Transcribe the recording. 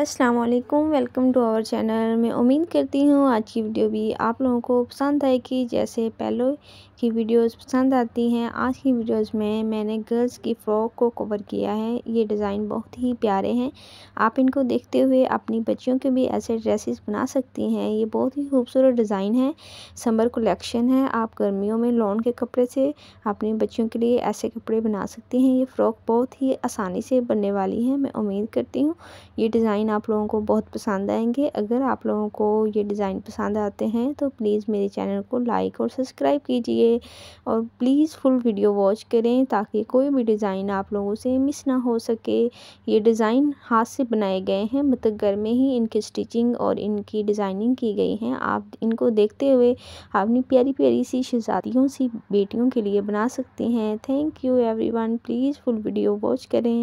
Aslam welcome to our channel मैं उम्मीद करती हूँ आज की वीडियो भी आप लोगों को पसंद आएगी जैसे पहले की वीडियोस पसंद आती हैं आज की वीडियोस में मैंने गर्ल्स की फ़्रॉक को कवर किया है ये डिज़ाइन बहुत ही प्यारे हैं आप इनको देखते हुए अपनी बच्चियों के भी ऐसे ड्रेसेस बना सकती हैं ये बहुत ही खूबसूरत डिज़ाइन है समर कलेक्शन है आप गर्मियों में लॉन के कपड़े से अपनी बच्चियों के लिए ऐसे कपड़े बना सकती हैं ये फ़्रॉक बहुत ही आसानी से बनने वाली है मैं उम्मीद करती हूँ ये डिज़ाइन डिज़ाइन आप लोगों को बहुत पसंद आएंगे अगर आप लोगों को ये डिज़ाइन पसंद आते हैं तो प्लीज़ मेरे चैनल को लाइक और सब्सक्राइब कीजिए और प्लीज़ फुल वीडियो वॉच करें ताकि कोई भी डिज़ाइन आप लोगों से मिस ना हो सके ये डिज़ाइन हाथ से बनाए गए हैं मतलब घर में ही इनकी स्टिचिंग और इनकी डिज़ाइनिंग की गई है आप इनको देखते हुए अपनी प्यारी प्यारी सी शहजादियों सी बेटियों के लिए बना सकते हैं thank you one please full video watch करें